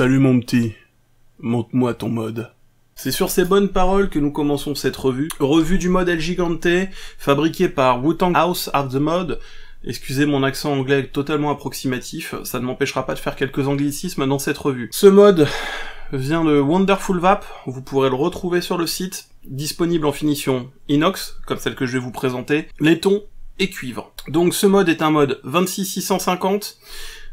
Salut mon petit, monte-moi ton mode. C'est sur ces bonnes paroles que nous commençons cette revue. Revue du mode El Gigante, fabriquée par wu House of the Mode. Excusez mon accent anglais totalement approximatif, ça ne m'empêchera pas de faire quelques anglicismes dans cette revue. Ce mode vient de Wonderful Vap, vous pourrez le retrouver sur le site, disponible en finition inox, comme celle que je vais vous présenter, laiton et cuivre. Donc ce mode est un mode 26650,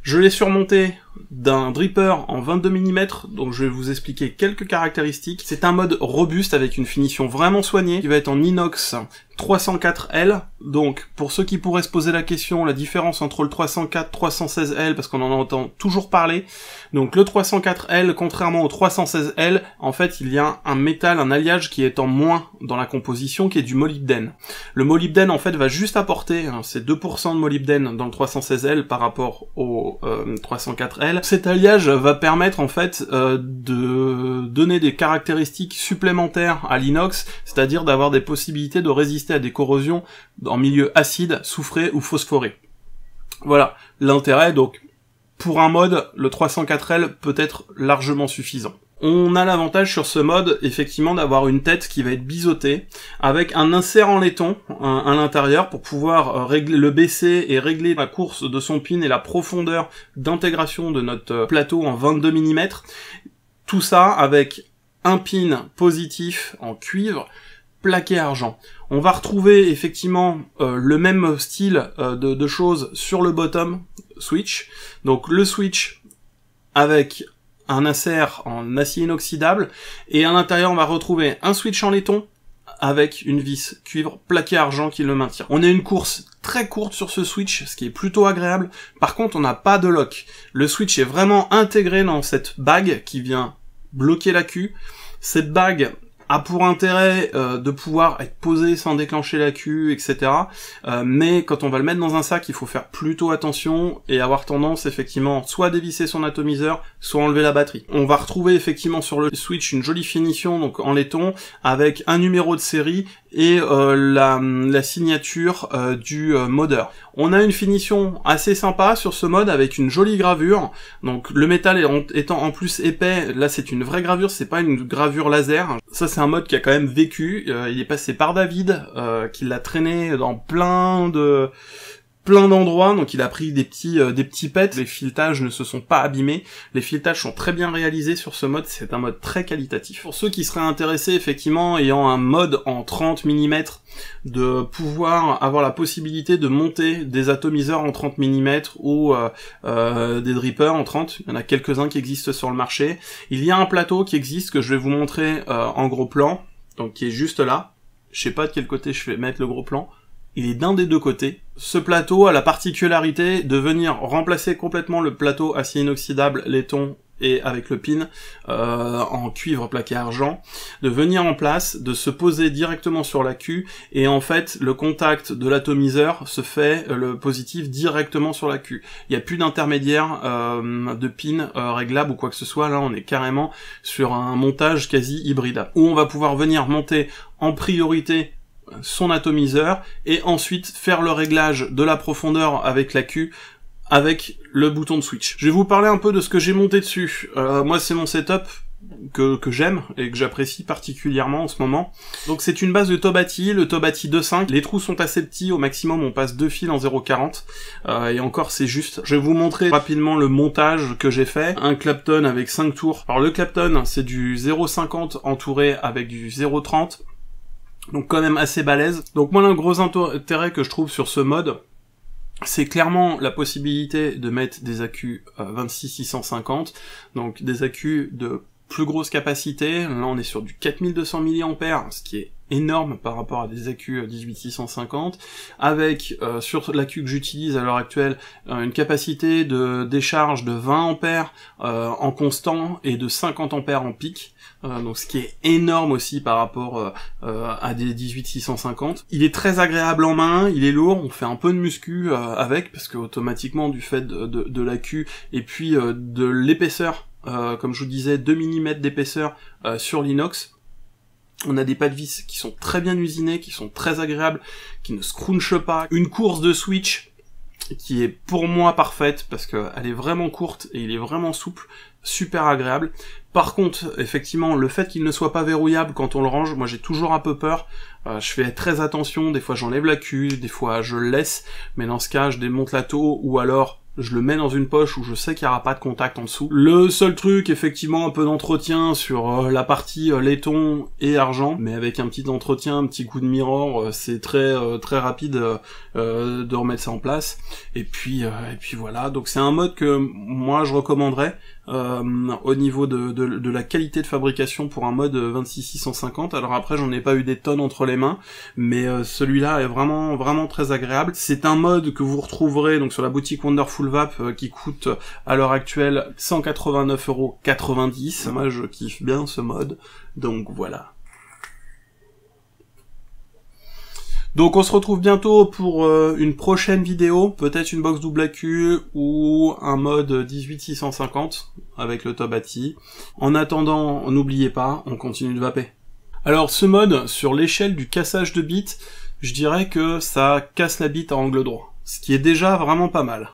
je l'ai surmonté d'un dripper en 22 mm, donc je vais vous expliquer quelques caractéristiques. C'est un mode robuste avec une finition vraiment soignée, qui va être en inox 304L, donc pour ceux qui pourraient se poser la question, la différence entre le 304 316L, parce qu'on en entend toujours parler, donc le 304L, contrairement au 316L, en fait il y a un métal, un alliage qui est en moins dans la composition, qui est du molybdène. Le molybdène en fait va juste apporter, hein, c'est 2% de molybdène dans le 316L par rapport au 304L, euh, cet alliage va permettre en fait euh, de donner des caractéristiques supplémentaires à l'inox, c'est-à-dire d'avoir des possibilités de résistance à des corrosions en milieu acide, soufré ou phosphoré. Voilà, l'intérêt donc pour un mode, le 304L peut être largement suffisant. On a l'avantage sur ce mode, effectivement, d'avoir une tête qui va être biseautée, avec un insert en laiton à l'intérieur pour pouvoir euh, régler le baisser et régler la course de son pin et la profondeur d'intégration de notre euh, plateau en 22 mm. Tout ça avec un pin positif en cuivre, plaqué argent. On va retrouver effectivement euh, le même style euh, de, de, choses sur le bottom switch. Donc le switch avec un insert en acier inoxydable et à l'intérieur on va retrouver un switch en laiton avec une vis cuivre plaqué argent qui le maintient. On a une course très courte sur ce switch, ce qui est plutôt agréable. Par contre, on n'a pas de lock. Le switch est vraiment intégré dans cette bague qui vient bloquer la queue. Cette bague a pour intérêt euh, de pouvoir être posé sans déclencher la queue, etc. Euh, mais quand on va le mettre dans un sac, il faut faire plutôt attention et avoir tendance effectivement soit à dévisser son atomiseur, soit à enlever la batterie. On va retrouver effectivement sur le Switch une jolie finition donc en laiton avec un numéro de série et euh, la, signature euh, du euh, modeur. On a une finition assez sympa sur ce mode avec une jolie gravure. Donc le métal étant en plus épais, là c'est une vraie gravure, c'est pas une gravure laser. Ça c'est un mode qui a quand même vécu. il est passé par David, qui l'a traîné dans plein de plein d'endroits, donc il a pris des petits euh, des petits pets. Les filetages ne se sont pas abîmés, les filetages sont très bien réalisés sur ce mode, c'est un mode très qualitatif. Pour ceux qui seraient intéressés, effectivement, ayant un mode en 30 mm, de pouvoir avoir la possibilité de monter des atomiseurs en 30 mm ou euh, euh, des drippers en 30, il y en a quelques-uns qui existent sur le marché. Il y a un plateau qui existe que je vais vous montrer en gros plan, donc qui est juste là. Je sais pas de quel côté je vais mettre le gros plan il est d'un des deux côtés. Ce plateau a la particularité de venir remplacer complètement le plateau acier inoxydable laiton et avec le pin euh, en cuivre plaqué argent, de venir en place, de se poser directement sur la queue, et en fait le contact de l'atomiseur se fait euh, le positif directement sur la queue. Il n'y a plus d'intermédiaire euh, de pin réglable ou quoi que ce soit, là on est carrément sur un montage quasi hybride, où on va pouvoir venir monter en priorité son atomiseur et ensuite faire le réglage de la profondeur avec la Q avec le bouton de switch. Je vais vous parler un peu de ce que j'ai monté dessus. Euh, moi c'est mon setup que, j'aime et que j'apprécie particulièrement en ce moment. Donc c'est une base de Tobati, le Tobati 2.5. Les trous sont assez petits, au maximum on passe deux fils en 0.40. Euh, et encore c'est juste. Je vais vous montrer rapidement le montage que j'ai fait. Un Clapton avec 5 tours. Alors le Clapton c'est du 0.50 entouré avec du 0.30. Donc quand même assez balèze. Donc moi, le gros intérêt que je trouve sur ce mode, c'est clairement la possibilité de mettre des AQ 26650, euh, donc des accus de plus grosse capacité. Là, on est sur du 4200 mAh, ce qui est énorme par rapport à des AQ 18650, euh, avec euh, sur l'AQ que j'utilise à l'heure actuelle euh, une capacité de décharge de 20 ampères en constant et de 50 ampères en pic, donc ce qui est énorme aussi par rapport à des 18650. Il est très agréable en main, il est lourd, on fait un peu de muscu avec parce que automatiquement du fait de, de, de l'AQ et puis de l'épaisseur, comme je vous disais, 2 mm d'épaisseur sur l'inox, on a des pas de vis qui sont très bien usinés, qui sont très agréables, qui ne scrunchent pas. Une course de Switch qui est pour moi parfaite parce qu'elle est vraiment courte et il est vraiment souple, super agréable. Par contre, effectivement, le fait qu'il ne soit pas verrouillable quand on le range, moi j'ai toujours un peu peur. Euh, je fais très attention, des fois j'enlève la cuve, des fois je le laisse, mais dans ce cas je démonte la taux ou alors je le mets dans une poche où je sais qu'il n'y aura pas de contact en dessous. Le seul truc, effectivement, un peu d'entretien sur euh, la partie euh, laiton et argent, mais avec un petit entretien, un petit coup de miroir, euh, c'est très très rapide de remettre ça en place. Et puis et puis voilà, donc c'est un mode que moi je recommanderais au niveau de, la qualité de fabrication pour un mode 26650. Alors après, j'en ai pas eu des tonnes entre les mains, mais celui-là est vraiment vraiment très agréable. C'est un mode que vous retrouverez donc sur la boutique Wonderful vape euh, qui coûte à l'heure actuelle 189,90€. Mm. Moi je kiffe bien ce mode, donc voilà. Donc on se retrouve bientôt pour euh, une prochaine vidéo, peut-être une box double AQ ou un mode 18650 avec le Tobati. En attendant, n'oubliez pas, on continue de vaper. Alors ce mode, sur l'échelle du cassage de bits, je dirais que ça casse la bite à angle droit, ce qui est déjà vraiment pas mal.